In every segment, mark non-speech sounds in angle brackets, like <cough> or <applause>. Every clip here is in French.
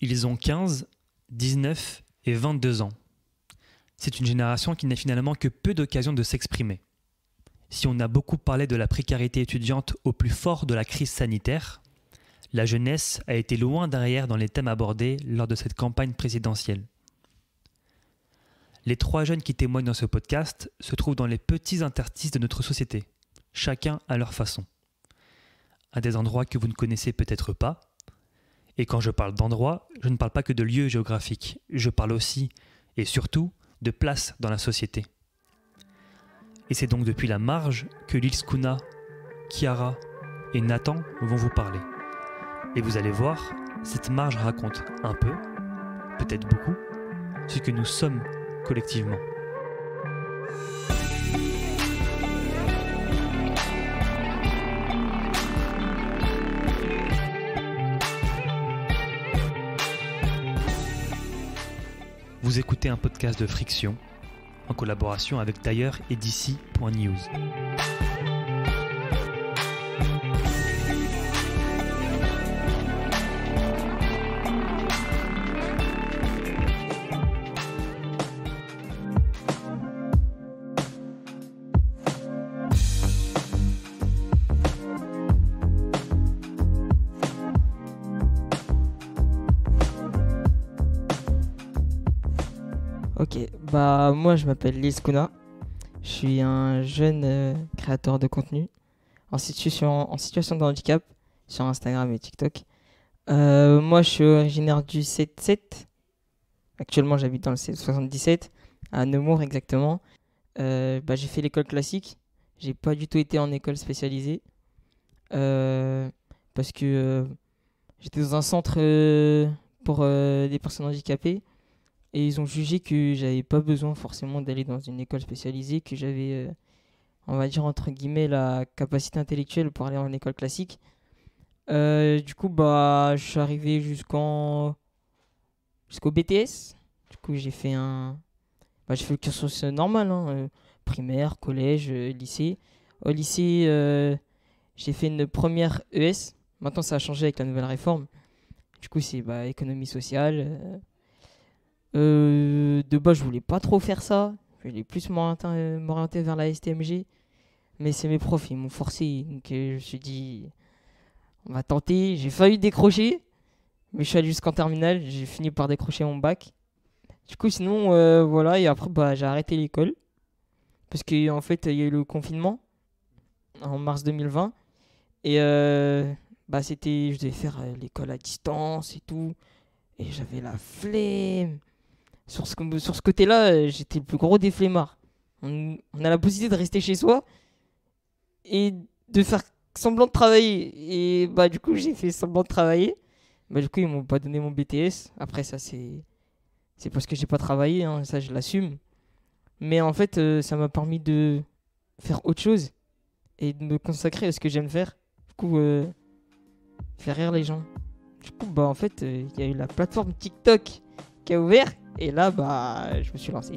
Ils ont 15, 19 et 22 ans. C'est une génération qui n'a finalement que peu d'occasions de s'exprimer. Si on a beaucoup parlé de la précarité étudiante au plus fort de la crise sanitaire, la jeunesse a été loin derrière dans les thèmes abordés lors de cette campagne présidentielle. Les trois jeunes qui témoignent dans ce podcast se trouvent dans les petits interstices de notre société, chacun à leur façon. À des endroits que vous ne connaissez peut-être pas, et quand je parle d'endroit, je ne parle pas que de lieux géographiques, je parle aussi, et surtout, de place dans la société. Et c'est donc depuis la marge que Lilskuna, Kiara Chiara et Nathan vont vous parler. Et vous allez voir, cette marge raconte un peu, peut-être beaucoup, ce que nous sommes collectivement. Vous écoutez un podcast de Friction en collaboration avec Tailleur et DC.news. moi, je m'appelle Lise Kuna. Je suis un jeune euh, créateur de contenu en situation, de handicap sur Instagram et TikTok. Euh, moi, je suis originaire du 7-7. Actuellement, j'habite dans le 77, à Nemours exactement. Euh, bah, j'ai fait l'école classique. J'ai pas du tout été en école spécialisée. parce que j'étais dans un centre pour des personnes handicapées. Et ils ont jugé que j'avais pas besoin forcément d'aller dans une école spécialisée, que j'avais, euh, on va dire, entre guillemets, la capacité intellectuelle pour aller en école classique. Euh, du coup, bah, je suis arrivé jusqu'en... jusqu'au BTS. Du coup, j'ai fait un. Bah, j'ai fait le cursus normal, hein, euh, primaire, collège, lycée. Au lycée, j'ai fait une première ES. Maintenant, ça a changé avec la nouvelle réforme. Du coup, c'est bah, économie sociale euh, de bas je voulais pas trop faire ça. Je voulais plus m'orienter vers la STMG. Mais c'est mes profs, ils m'ont forcé. Donc euh, je me suis dit, on va tenter. J'ai failli décrocher. Mais je suis allé jusqu'en terminale. J'ai fini par décrocher mon bac. Du coup, sinon, euh, voilà. Et après, bah, j'ai arrêté l'école. Parce qu'en en fait, il y a eu le confinement en mars 2020. Et bah, c'était, je devais faire l'école à distance et tout. Et j'avais la flemme sur ce, sur ce côté-là, euh, j'étais le plus gros des flemmards. On, a la possibilité de rester chez soi et de faire semblant de travailler. Et bah, du coup, j'ai fait semblant de travailler. Bah, du coup, ils m'ont pas donné mon BTS. Après, ça, c'est. parce que j'ai pas travaillé, hein, ça je l'assume. Mais en fait, euh, ça m'a permis de faire autre chose et de me consacrer à ce que j'aime faire. Du coup, euh, faire rire les gens. Du coup, bah en fait, il y a eu la plateforme TikTok qui a ouvert et là, bah, je me suis lancé.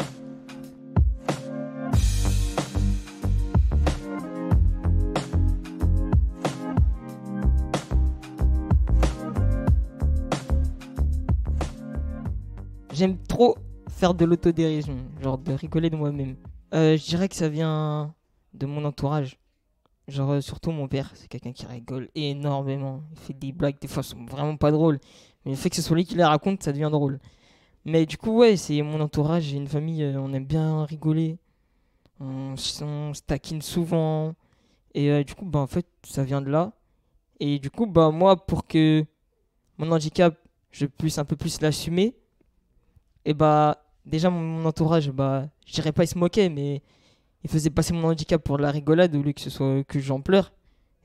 J'aime trop faire de l'autodérision, genre de rigoler de moi-même. Euh, je dirais que ça vient de mon entourage. Genre, euh, surtout mon père, c'est quelqu'un qui rigole énormément. Il fait des blagues, des fois, sont vraiment pas drôles. Mais le fait que ce soit lui qui les raconte, ça devient drôle. Mais du coup, ouais, c'est mon entourage, j'ai une famille, euh, on aime bien rigoler. On, se taquine souvent. Et euh, du coup, bah, en fait, ça vient de là. Et du coup, bah, moi, pour que mon handicap, je puisse un peu plus l'assumer, et bah, déjà, mon, entourage, bah, je dirais pas, il se moquait, mais il faisait passer mon handicap pour la rigolade au lieu que ce soit que j'en pleure.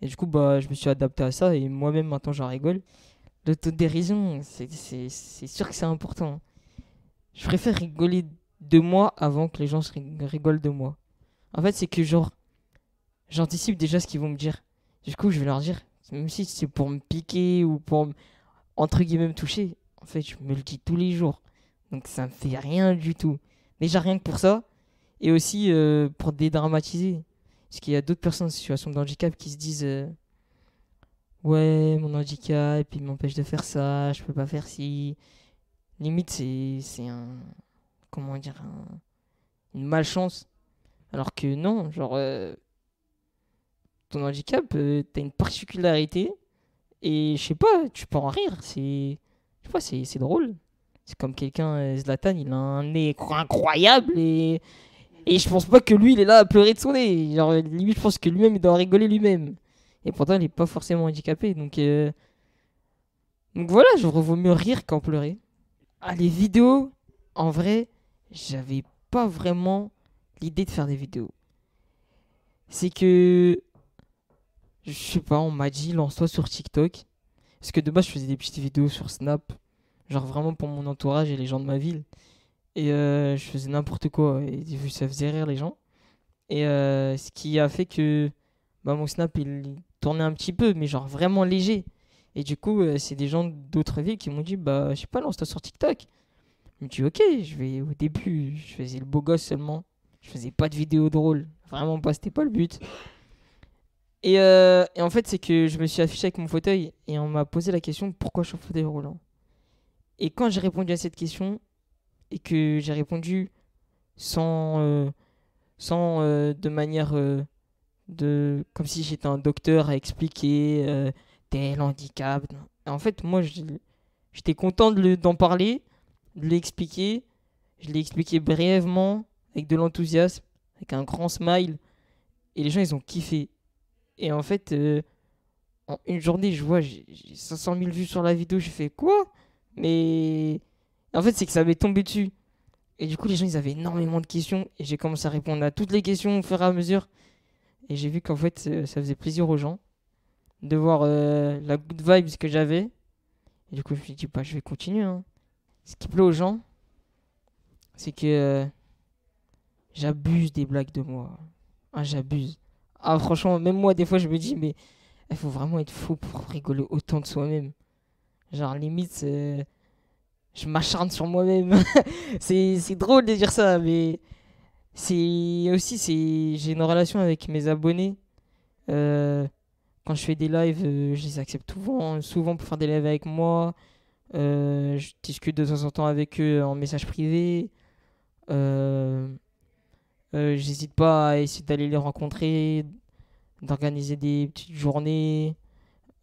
Et du coup, bah, je me suis adapté à ça et moi-même, maintenant, j'en rigole. L'autodérision, c'est sûr que c'est important je préfère rigoler de moi avant que les gens rigolent de moi. En fait, c'est que genre, j'anticipe déjà ce qu'ils vont me dire. Du coup, je vais leur dire, même si c'est pour me piquer ou pour, entre guillemets, me toucher, en fait, je me le dis tous les jours. Donc, ça me fait rien du tout. Déjà, rien que pour ça, et aussi euh, pour dédramatiser. Parce qu'il y a d'autres personnes en situation de handicap qui se disent euh, Ouais, mon handicap, il m'empêche de faire ça, je peux pas faire ci, Limite, c'est un. Comment dire Une malchance. Alors que non, genre. Euh, ton handicap, euh, t'as une particularité. Et je sais pas, tu peux en rire. C'est. Je sais pas, c'est drôle. C'est comme quelqu'un, euh, Zlatan, il a un nez incroyable et. Et je pense pas que lui, il est là à pleurer de son nez. Genre, limite je pense que lui-même, il doit rigoler lui-même. Et pourtant, il est pas forcément handicapé. Donc, donc voilà, je vaut mieux rire qu'en pleurer. Ah, les vidéos, en vrai, j'avais pas vraiment l'idée de faire des vidéos. C'est que. Je sais pas, on m'a dit lance-toi sur TikTok. Parce que de base, je faisais des petites vidéos sur Snap. Genre vraiment pour mon entourage et les gens de ma ville. Et euh, je faisais n'importe quoi. Et ça faisait rire les gens. Et euh, ce qui a fait que bah, mon Snap, il tournait un petit peu, mais genre vraiment léger. Et du coup, euh, c'est des gens d'autres villes qui m'ont dit Bah, je sais pas, lance-toi sur TikTok. Je me dis Ok, je vais au début, je faisais le beau gosse seulement. Je faisais pas de vidéos drôles. Vraiment pas, c'était pas le but. Et, euh, et en fait, c'est que je me suis affiché avec mon fauteuil et on m'a posé la question Pourquoi je suis en fauteuil roulant Et quand j'ai répondu à cette question et que j'ai répondu sans. Euh, sans de manière. de, comme si j'étais un docteur à expliquer tel handicap. En fait, moi, j'étais content d'en parler, de l'expliquer. Je l'ai expliqué brièvement, avec de l'enthousiasme, avec un grand smile. Et les gens, ils ont kiffé. Et en fait, euh, en une journée, je vois, j'ai 500 000 vues sur la vidéo. Je fais quoi Mais en fait, c'est que ça m'est tombé dessus. Et du coup, les gens, ils avaient énormément de questions. Et j'ai commencé à répondre à toutes les questions au fur et à mesure. Et j'ai vu qu'en fait, euh, ça faisait plaisir aux gens de voir euh, la good vibes que j'avais. Et du coup, je me suis dit, bah, je vais continuer. Hein. Ce qui plaît aux gens, c'est que euh, j'abuse des blagues de moi. Ah, j'abuse. Ah, franchement, même moi, des fois, je me dis, mais il faut vraiment être fou pour rigoler autant de soi-même. Genre, limite, euh, je m'acharne sur moi-même. <laughs> c'est drôle de dire ça, mais c'est aussi, j'ai une relation avec mes abonnés. Euh, quand je fais des lives, euh, je les accepte souvent, souvent pour faire des lives avec moi. Euh, je discute de temps en temps avec eux en message privé. Euh, j'hésite pas à essayer d'aller les rencontrer, d'organiser des petites journées.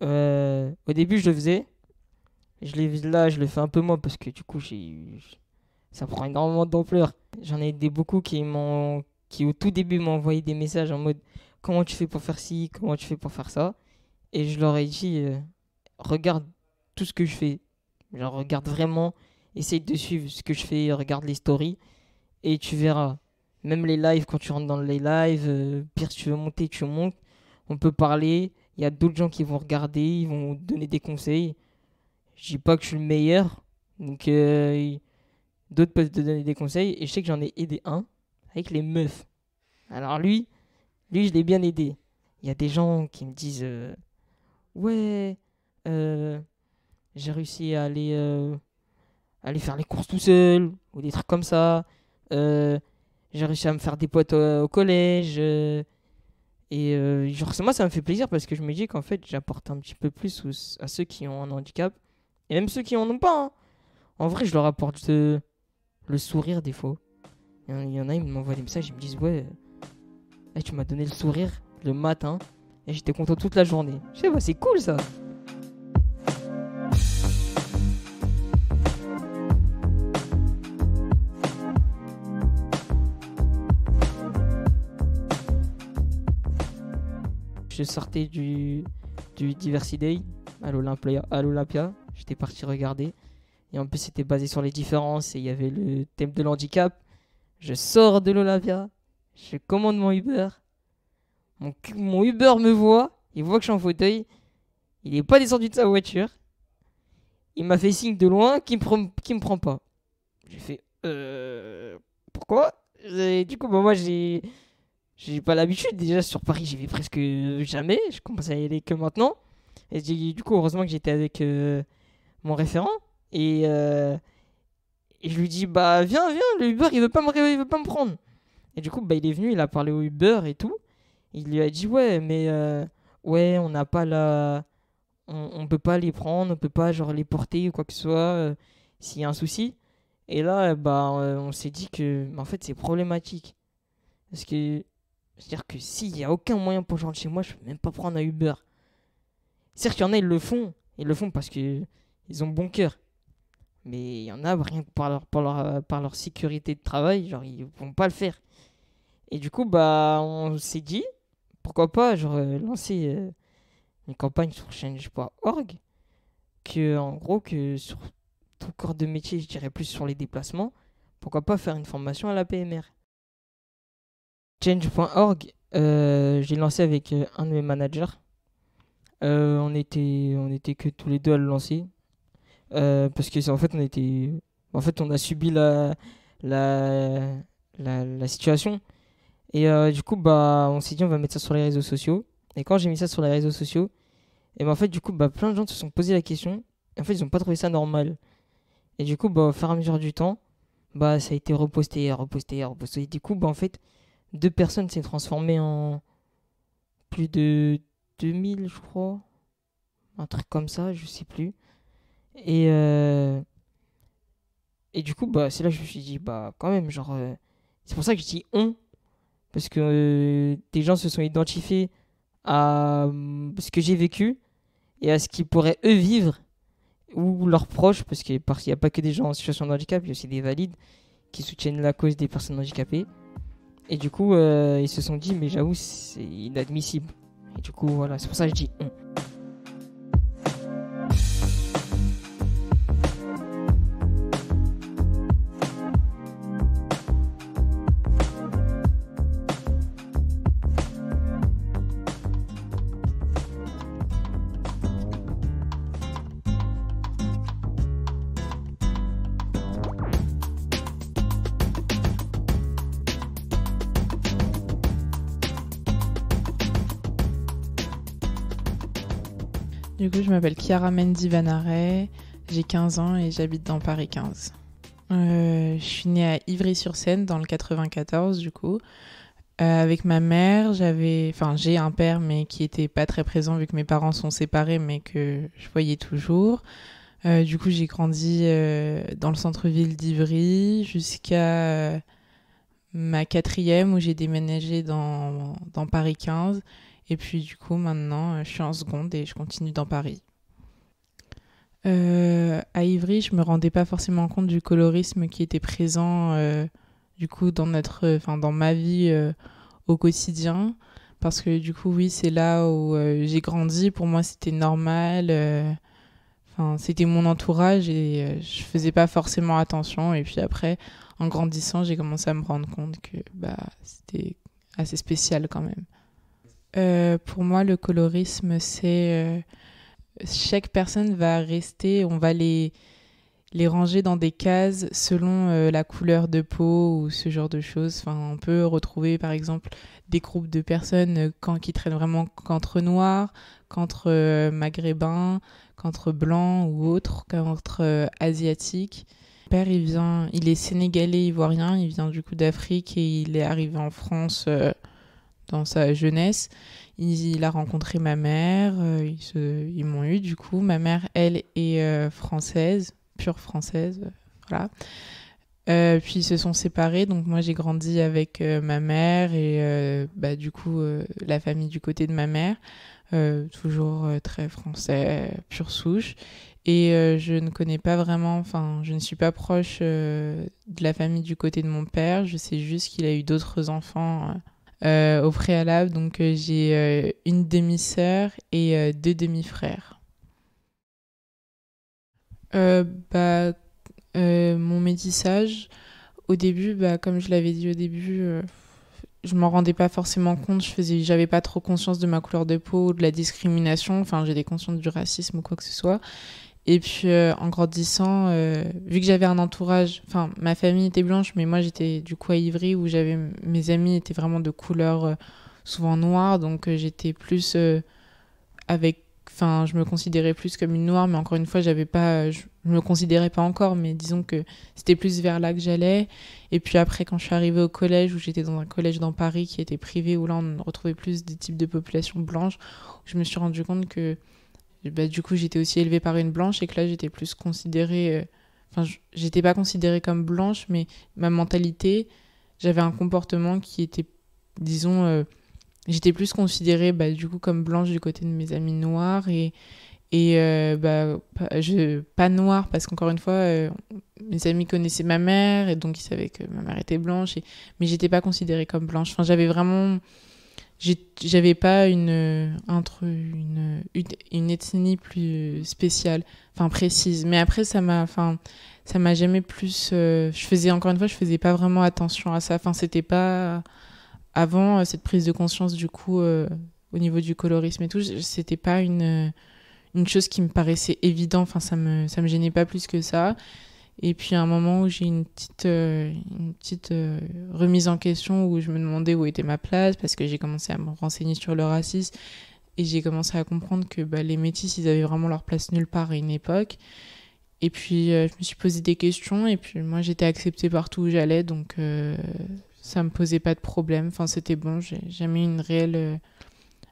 au début, je le faisais. Je là, je le fais un peu moins parce que du coup, j'ai ça prend énormément d'ampleur. J'en ai des beaucoup qui m'ont qui au tout début m'ont envoyé des messages en mode comment tu fais pour faire ci, comment tu fais pour faire ça. Et je leur ai dit, euh, regarde tout ce que je fais. Genre, regarde vraiment, essaye de suivre ce que je fais, regarde les stories, et tu verras. Même les lives, quand tu rentres dans les lives, euh, pire, si tu veux monter, tu montes. On peut parler, il y a d'autres gens qui vont regarder, ils vont donner des conseils. Je dis pas que je suis le meilleur, donc euh, d'autres peuvent te donner des conseils, et je sais que j'en ai aidé un avec les meufs. Alors lui, lui, je l'ai bien aidé. Il y a des gens qui me disent euh, Ouais, euh, j'ai réussi à aller, euh, aller faire les courses tout seul, ou des trucs comme ça. j'ai réussi à me faire des potes au, collège. et genre, moi, ça me fait plaisir parce que je me dis qu'en fait, j'apporte un petit peu plus à ceux qui ont un handicap. Et même ceux qui en ont pas. Hein. En vrai, je leur apporte le sourire des fois. Il y en a, ils m'envoient des messages, ils me disent Ouais et eh, tu m'as donné le sourire le matin. Et j'étais content toute la journée. Je sais pas, c'est cool ça. Je sortais du, du Diversity Day à l'Olympia. J'étais parti regarder. Et en plus, c'était basé sur les différences. Et il y avait le thème de l'handicap. Je sors de l'Olympia je commande mon Uber. Mon, Uber me voit, il voit que je suis en fauteuil. Il n'est pas descendu de sa voiture. Il m'a fait signe de loin qu'il me, prend, me prend pas. J'ai fait euh, pourquoi Du coup, bah, moi j'ai j'ai pas l'habitude déjà sur Paris, j'y vais presque jamais. Je commence à y aller que maintenant. Et du coup, heureusement que j'étais avec euh, mon référent euh, et, je lui dis bah viens viens, le Uber il veut pas me il veut pas me prendre. Et du coup, bah, il est venu, il a parlé au Uber et tout. Il lui a dit ouais, mais euh, ouais, on n'a pas la, on, peut pas les prendre, on peut pas genre les porter ou quoi que ce soit euh, s'il y a un souci. Et là, bah, euh, on s'est dit que, en fait, c'est problématique parce que c'est-à-dire que s'il n'y a aucun moyen pour rentrer chez moi, je peux même pas prendre un Uber. C'est-à-dire qu'il y en a, ils le font. Ils le font parce que ils ont bon cœur. Mais il y en a rien que par leur, par euh, par leur sécurité de travail, genre ils vont pas le faire. Et du coup, bah, on s'est dit, pourquoi pas, genre, euh, lancer euh, une campagne sur change.org, que, en gros, que sur tout corps de métier, je dirais plus sur les déplacements, pourquoi pas faire une formation à la PMR. Change.org, j'ai lancé avec un de mes managers. on, était, on était que tous les deux à le lancer. Euh, parce que en fait on était en fait on a subi la la, la, situation et euh, du coup bah on s'est dit on va mettre ça sur les réseaux sociaux et quand j'ai mis ça sur les réseaux sociaux et ben, en fait du coup bah plein de gens se sont posé la question et en fait ils ont pas trouvé ça normal et du coup bah au fur et à mesure du temps bah ça a été reposté reposté reposté et du coup bah en fait deux personnes s'est transformé en plus de 2000 je crois un truc comme ça je sais plus et, euh, et du coup, bah, c'est là que je me suis dit, bah, quand même, genre. Euh, c'est pour ça que je dis on. Parce que euh, des gens se sont identifiés à mm, ce que j'ai vécu et à ce qu'ils pourraient eux vivre ou leurs proches, parce qu'il n'y a pas que des gens en situation de handicap, il y a aussi des valides qui soutiennent la cause des personnes handicapées. Et du coup, ils se sont dit, mais j'avoue, c'est inadmissible. Et du coup, voilà, c'est pour ça que je dis on. Du coup, je m'appelle Chiara Mendy Vanaret, j'ai 15 ans et j'habite dans Paris 15. Euh, je suis née à Ivry-sur-Seine dans le 94 du coup. Euh, avec ma mère, j'avais, enfin j'ai un père mais qui était pas très présent vu que mes parents sont séparés mais que je voyais toujours. Euh, du coup j'ai grandi dans le centre-ville d'Ivry jusqu'à ma quatrième où j'ai déménagé dans, dans Paris 15 et puis du coup, maintenant, euh, je suis en seconde et je continue dans Paris. Euh, à Ivry, je me rendais pas forcément compte du colorisme qui était présent euh, du coup dans notre, enfin dans ma vie au quotidien, parce que du coup oui, c'est là où j'ai grandi. Pour moi, c'était normal. Enfin, c'était mon entourage et je faisais pas forcément attention. Et puis après, en grandissant, j'ai commencé à me rendre compte que bah c'était assez spécial quand même. Euh, pour moi, le colorisme, c'est euh, chaque personne va rester, on va les, les ranger dans des cases selon euh, la couleur de peau ou ce genre de choses. Enfin, on peut retrouver par exemple des groupes de personnes quand, qui traînent vraiment qu'entre noirs, qu'entre maghrébins, qu'entre blancs ou autres, qu'entre asiatiques père, il vient, il est sénégalais ivoirien, il vient du coup d'Afrique et il est arrivé en France dans sa jeunesse. Il, a rencontré ma mère, euh, ils, ils m'ont eu du coup. Ma mère, elle, est euh, française, pure française, euh, voilà. puis ils se sont séparés, donc moi j'ai grandi avec ma mère et bah, du coup la famille du côté de ma mère, toujours très français, pure souche. Et je ne connais pas vraiment, enfin je ne suis pas proche de la famille du côté de mon père, je sais juste qu'il a eu d'autres enfants euh, au préalable. Donc euh, j'ai euh, une demi-sœur et deux demi-frères. bah, mon métissage, au début, bah, comme je l'avais dit au début, je m'en rendais pas forcément compte, je faisais j'avais pas trop conscience de ma couleur de peau, ou de la discrimination, enfin j'étais consciente du racisme ou quoi que ce soit, et puis euh, en grandissant, euh, vu que j'avais un entourage, enfin ma famille était blanche, mais moi j'étais du coup à Ivry où j'avais mes amis étaient vraiment de couleur euh, souvent noire, donc j'étais plus avec, enfin je me considérais plus comme une noire, mais encore une fois j'avais pas, je, me considérais pas encore, mais disons que c'était plus vers là que j'allais. Et puis après quand je suis arrivée au collège où j'étais dans un collège dans Paris qui était privé où là on retrouvait plus des types de population blanche je me suis rendu compte que bah, du coup, j'étais aussi élevée par une blanche et que là, j'étais plus considérée. Euh, enfin, j'étais pas considérée comme blanche, mais ma mentalité, j'avais un comportement qui était, disons, euh, j'étais plus considérée bah, du coup comme blanche du côté de mes amis noirs et, et euh, bah, pas, je, noire parce qu'encore une fois, mes amis connaissaient ma mère et donc ils savaient que ma mère était blanche, mais j'étais pas considérée comme blanche. Enfin, j'avais vraiment j'avais pas une, entre une, une, ethnie plus spéciale, enfin précise. Mais après, ça m'a, enfin, ça m'a jamais plus. Euh, je faisais encore une fois, je faisais pas vraiment attention à ça. Enfin, c'était pas avant euh, cette prise de conscience du coup euh, au niveau du colorisme et tout. C'était pas une une chose qui me paraissait évidente. Enfin, ça me ça me gênait pas plus que ça. Et puis à un moment où j'ai une petite, euh, une petite euh, remise en question où je me demandais où était ma place parce que j'ai commencé à me renseigner sur le racisme et j'ai commencé à comprendre que bah, les métis, ils avaient vraiment leur place nulle part à une époque. Et puis euh, je me suis posé des questions et puis moi j'étais acceptée partout où j'allais donc ça me posait pas de problème. Enfin c'était bon, j'ai jamais eu une réelle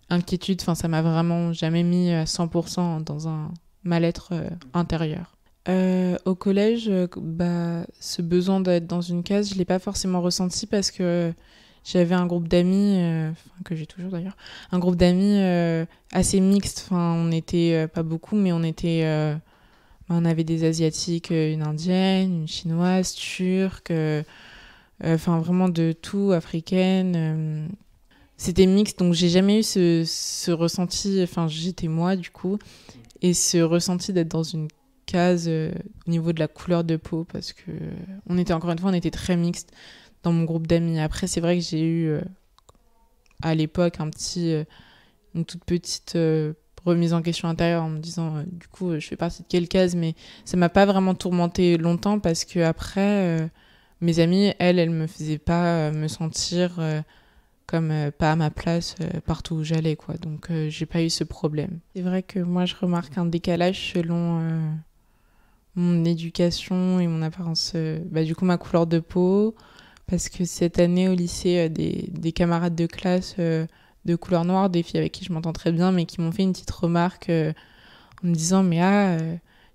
inquiétude. Enfin ça m'a vraiment jamais mis à 100% dans un mal-être intérieur. Euh, au collège, euh, bah, ce besoin d'être dans une case, je ne l'ai pas forcément ressenti parce que j'avais un groupe d'amis, euh, que j'ai toujours d'ailleurs, un groupe d'amis assez mixte. Enfin, on n'était pas beaucoup, mais on était. on avait des Asiatiques, une Indienne, une Chinoise, Turque, enfin vraiment de tout, africaine. C'était mixte, donc j'ai jamais eu ce, ce ressenti. Enfin, j'étais moi du coup, et ce ressenti d'être dans une case euh, au niveau de la couleur de peau parce que on était encore une fois on était très mixte dans mon groupe d'amis. Après c'est vrai que j'ai eu euh, à l'époque un petit euh, une toute petite remise en question intérieure en me disant du coup je fais partie de quelle case mais ça m'a pas vraiment tourmenté longtemps parce que après mes amis, elles elles me faisaient pas me sentir comme pas à ma place partout où j'allais quoi donc j'ai pas eu ce problème c'est vrai que moi je remarque un décalage selon mon éducation et mon apparence, euh, bah, du coup ma couleur de peau, parce que cette année au lycée, euh, des, des camarades de classe euh, de couleur noire, des filles avec qui je m'entends très bien, mais qui m'ont fait une petite remarque en me disant mais ah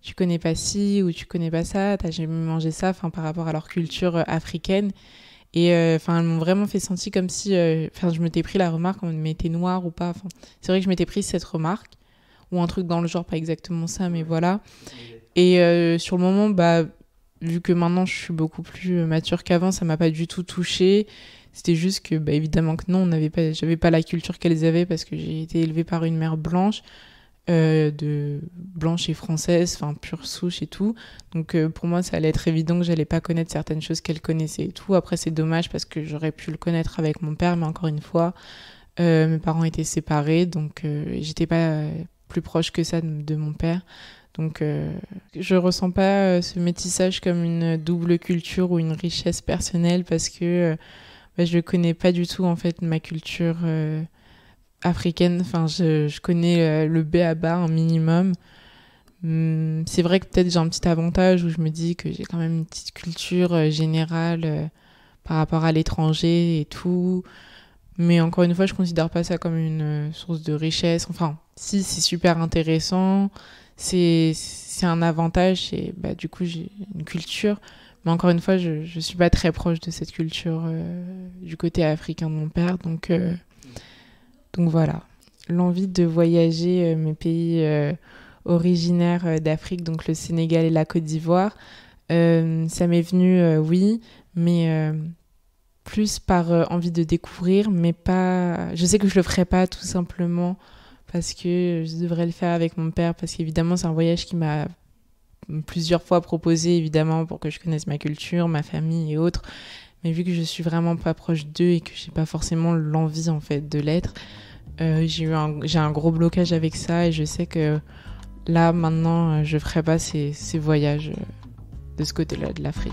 tu connais pas ci ou tu connais pas ça, t'as jamais mangé ça, enfin par rapport à leur culture africaine. Et enfin, elles m'ont vraiment fait sentir comme si, enfin, je je m'étais pris la remarque on me t'es noir ou pas. c'est vrai que je m'étais pris cette remarque ou un truc dans le genre, pas exactement ça, mais voilà. Et euh, sur le moment, bah, vu que maintenant je suis beaucoup plus euh, mature qu'avant, ça m'a pas du tout touchée. C'était juste que, bah, évidemment que non, on n'avait pas, j'avais pas la culture qu'elles avaient parce que j'ai été élevée par une mère blanche, euh, de blanche et française, enfin pure souche et tout. Donc pour moi, ça allait être évident que j'allais pas connaître certaines choses qu'elles connaissaient et tout. Après, c'est dommage parce que j'aurais pu le connaître avec mon père, mais encore une fois, mes parents étaient séparés, donc j'étais pas plus proche que ça de mon père. Donc je euh, je ressens pas euh, ce métissage comme une double culture ou une richesse personnelle parce que euh, bah, je je connais pas du tout en fait ma culture africaine. Enfin, je, connais le B à bas un minimum. Hum, c'est vrai que peut-être j'ai un petit avantage où je me dis que j'ai quand même une petite culture générale par rapport à l'étranger et tout. Mais encore une fois, je considère pas ça comme une source de richesse. Enfin, si, c'est super intéressant, c'est un avantage et bah, du coup j'ai une culture. Mais encore une fois, je ne suis pas très proche de cette culture euh, du côté africain de mon père. Donc, euh, donc voilà. L'envie de voyager euh, mes pays originaires d'Afrique, donc le Sénégal et la Côte d'Ivoire, ça m'est venu, oui, mais plus par envie de découvrir, mais pas. Je sais que je le ferai pas tout simplement parce que je devrais le faire avec mon père, parce qu'évidemment, c'est un voyage qui m'a plusieurs fois proposé, évidemment, pour que je connaisse ma culture, ma famille et autres. Mais vu que je suis vraiment pas proche d'eux et que j'ai pas forcément l'envie, en fait, de l'être, euh, j'ai eu un, j'ai un gros blocage avec ça et je sais que là, maintenant, je ferai pas ces voyages euh, de ce côté-là de l'Afrique.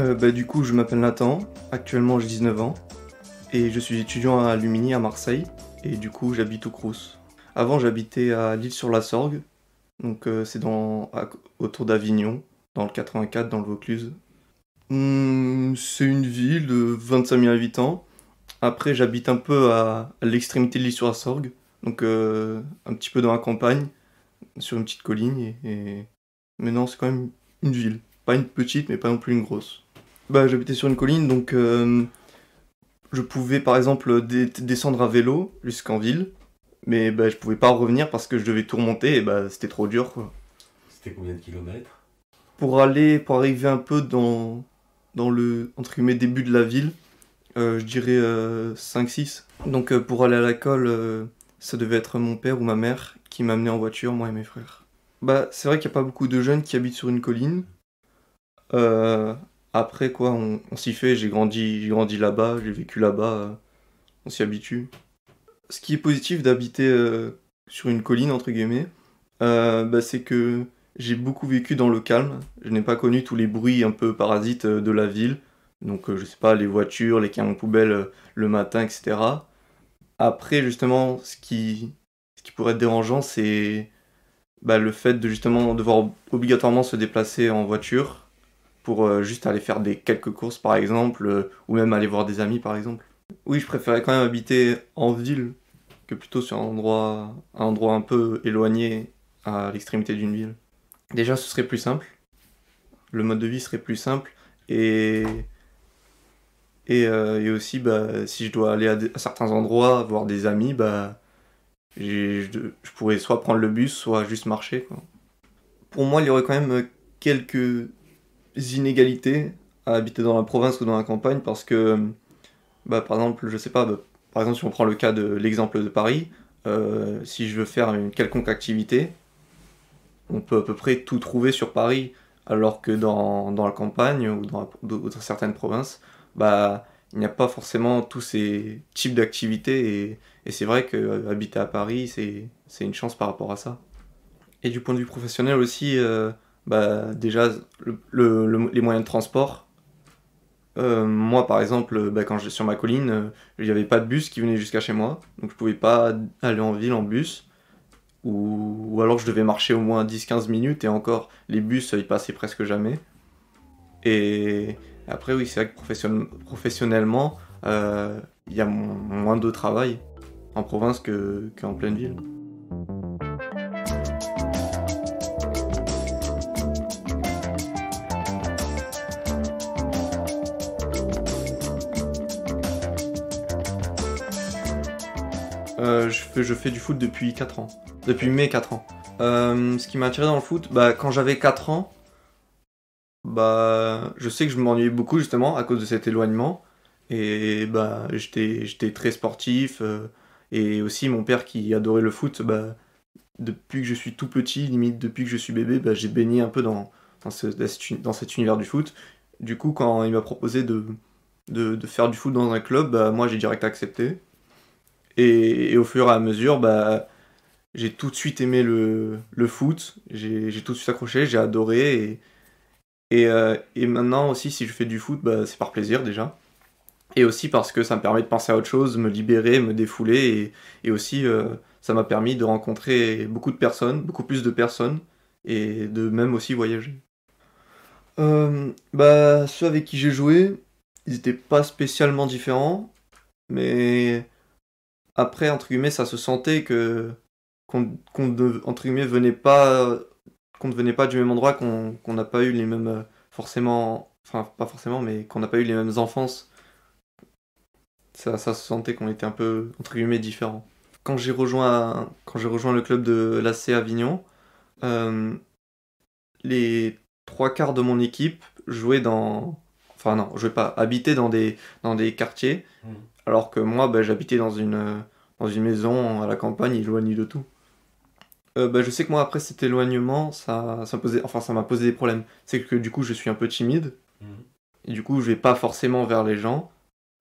Euh, bah, du coup, je m'appelle Nathan, actuellement j'ai 19 ans, et je suis étudiant à Lumini à Marseille, et du coup j'habite au Crous. Avant j'habitais à Lille-sur-la-Sorgue, donc euh, c'est dans, autour d'Avignon, dans le 84, dans le Vaucluse. Hum, c'est une ville de 25 000 habitants. Après j'habite un peu à, l'extrémité de Lille-sur-la-Sorgue, donc euh, un petit peu dans la campagne, sur une petite colline, et, mais c'est quand même une ville. Pas une petite, mais pas non plus une grosse bah, J'habitais sur une colline, donc euh, je pouvais par exemple descendre à vélo jusqu'en ville, mais bah, je pouvais pas revenir parce que je devais tout remonter et bah, c'était trop dur. Quoi. C'était combien de kilomètres Pour aller, pour arriver un peu dans, dans le entre guillemets, début de la ville, euh, je dirais euh, 5-6. Donc euh, pour aller à l'école, ça devait être mon père ou ma mère qui m'amenait en voiture, moi et mes frères. Bah, c'est vrai qu'il n'y a pas beaucoup de jeunes qui habitent sur une colline. Euh, après, quoi, on, s'y fait. J'ai grandi, grandi là-bas, j'ai vécu là-bas. Euh, on s'y habitue. Ce qui est positif d'habiter euh, sur une colline, entre guillemets, euh, bah, c'est que j'ai beaucoup vécu dans le calme. Je n'ai pas connu tous les bruits un peu parasites de la ville. Donc, je sais pas, les voitures, les camions poubelles le matin, etc. Après, justement, ce qui, pourrait être dérangeant, c'est bah, le fait de justement devoir obligatoirement se déplacer en voiture pour euh, juste aller faire des quelques courses par exemple, euh, ou même aller voir des amis par exemple. Oui, je préférais quand même habiter en ville que plutôt sur un endroit, un endroit un peu éloigné à l'extrémité d'une ville. Déjà, ce serait plus simple. Le mode de vie serait plus simple. Et, et, euh, aussi, bah, si je dois aller à, certains endroits, voir des amis, bah, je, pourrais soit prendre le bus, soit juste marcher. Pour moi, il y aurait quand même quelques inégalités à habiter dans la province ou dans la campagne parce que, bah, par exemple, je sais pas, bah, par exemple, si on prend le cas de l'exemple de Paris, euh, si je veux faire une quelconque activité, on peut à peu près tout trouver sur Paris, alors que dans, dans la campagne ou dans, certaines provinces, bah, il n'y a pas forcément tous ces types d'activités et, c'est vrai que euh, habiter à Paris, c'est une chance par rapport à ça. Et du point de vue professionnel aussi, euh, bah, déjà les moyens de transport. Euh, moi, par exemple, euh, bah, quand j'étais sur ma colline, il euh, n'y avait pas de bus qui venait jusqu'à chez moi, donc je pouvais pas aller en ville en bus. Ou, alors je devais marcher au moins 10-15 minutes et encore les bus ils passaient presque jamais. Et après oui c'est vrai que professionnellement il y a moins de travail en province qu'en pleine ville. Euh, je, fais, je fais du foot depuis 4 ans. Depuis mes 4 ans. Euh, ce qui m'a attiré dans le foot, bah, quand j'avais 4 ans, bah, je sais que je m'ennuyais beaucoup justement à cause de cet éloignement. Et bah, j'étais, j'étais très sportif. Euh, et aussi mon père qui adorait le foot, bah, depuis que je suis tout petit, limite depuis que je suis bébé, bah, j'ai baigné un peu dans, dans, dans cet univers du foot. Du coup, quand il m'a proposé de, de, de faire du foot dans un club, bah, moi j'ai direct accepté. Et, au fur et à mesure, bah, j'ai tout de suite aimé le, le foot, j'ai tout de suite accroché, j'ai adoré. Et, et, euh, et, maintenant aussi, si je fais du foot, bah, c'est par plaisir déjà. Et aussi parce que ça me permet de penser à autre chose, me libérer, me défouler. Et, et aussi, euh, ça m'a permis de rencontrer beaucoup de personnes, beaucoup plus de personnes, et de même aussi voyager. Euh, bah, ceux avec qui j'ai joué, ils n'étaient pas spécialement différents, mais après, entre guillemets, ça se sentait que qu'on entre guillemets venait pas qu'on ne venait pas du même endroit, qu'on n'a pas eu les mêmes forcément, enfin pas forcément, mais qu'on n'a pas eu les mêmes enfances. Ça, ça se sentait qu'on était un peu entre guillemets différents. Quand j'ai rejoint quand j'ai rejoint le club de l'AC Avignon, euh, les trois quarts de mon équipe jouaient dans, enfin non, je vais pas habiter dans des dans des quartiers hmm. Alors que moi, bah, j'habitais dans une, dans une maison à la campagne, éloignée de tout. Euh, bah, je sais que moi, après cet éloignement, ça, ça, enfin, ça m'a posé des problèmes. C'est que du coup, je suis un peu timide. Mhm. Et du coup, je vais pas forcément vers les gens.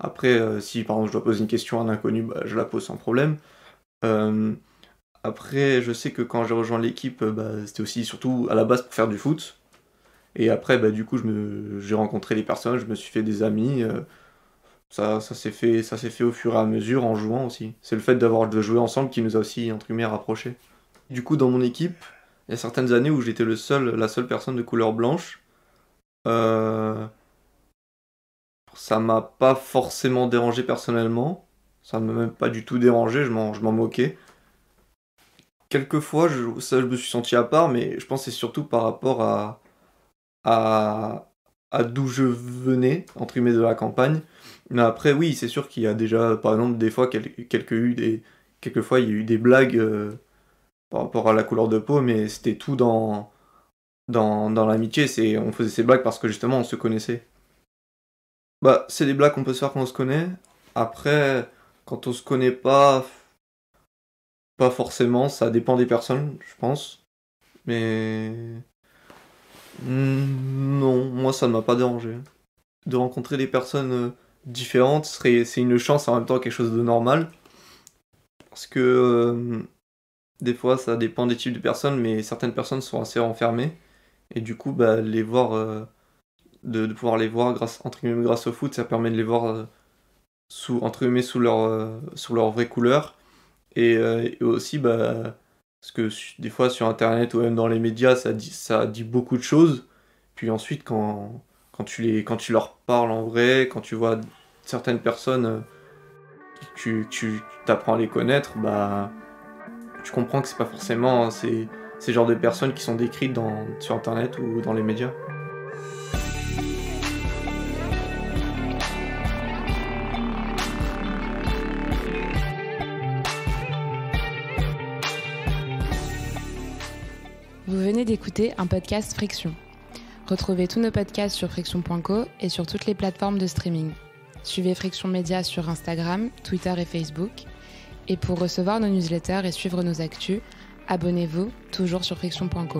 Après, euh, si par exemple je dois poser une question à un inconnu, bah, je la pose sans problème. Euh, après, je sais que quand j'ai rejoint l'équipe, c'était aussi surtout à la base pour faire du foot. Et après, du coup, j'ai rencontré les personnes, je me suis fait des amis. Ça, ça s'est fait, ça s'est fait au fur et à mesure en jouant aussi. C'est le fait d'avoir de jouer ensemble qui nous a aussi entre guillemets rapprochés. Du coup, dans mon équipe, il y a certaines années où j'étais le seul, la seule personne de couleur blanche. Euh, ça m'a pas forcément dérangé personnellement. Ça ne m'a même pas du tout dérangé. Je m'en, je m'en moquais. Quelquefois, je, ça, je me suis senti à part, mais je pense que c'est surtout par rapport à, à, à d'où je venais, entre guillemets, de la campagne. Mais après, oui, c'est sûr qu'il y a déjà, par exemple, des fois, quelques, eu des, quelques fois, il y a eu des blagues euh, par rapport à la couleur de peau, mais c'était tout dans, dans, dans l'amitié. C'est, on faisait ces blagues parce que justement, on se connaissait. Bah, c'est des blagues qu'on peut se faire quand on se connaît. Après, quand on se connaît pas, pas forcément, ça dépend des personnes, je pense. Mais Mm, non, moi ça ne m'a pas dérangé. De rencontrer des personnes euh, différentes, c'est une chance en même temps quelque chose de normal. Parce que euh, des fois ça dépend des types de personnes, mais certaines personnes sont assez renfermées. Et du coup, bah, les voir, euh, de, pouvoir les voir grâce, entre guillemets, grâce au foot, ça permet de les voir sous, entre guillemets, sous leur, sous leur vraie couleur. Et, et aussi, bah, parce que des fois sur Internet ou même dans les médias, ça dit, ça dit beaucoup de choses. Puis ensuite, quand, tu les, quand tu leur parles en vrai, quand tu vois certaines personnes, euh, tu, tu apprends à les connaître, bah, tu comprends que c'est pas forcément hein, ces, genres de personnes qui sont décrites sur Internet ou dans les médias. Écoutez un podcast Friction. Retrouvez tous nos podcasts sur friction.co et sur toutes les plateformes de streaming. Suivez Friction Média sur Instagram, Twitter et Facebook. Et pour recevoir nos newsletters et suivre nos actus, abonnez-vous toujours sur friction.co.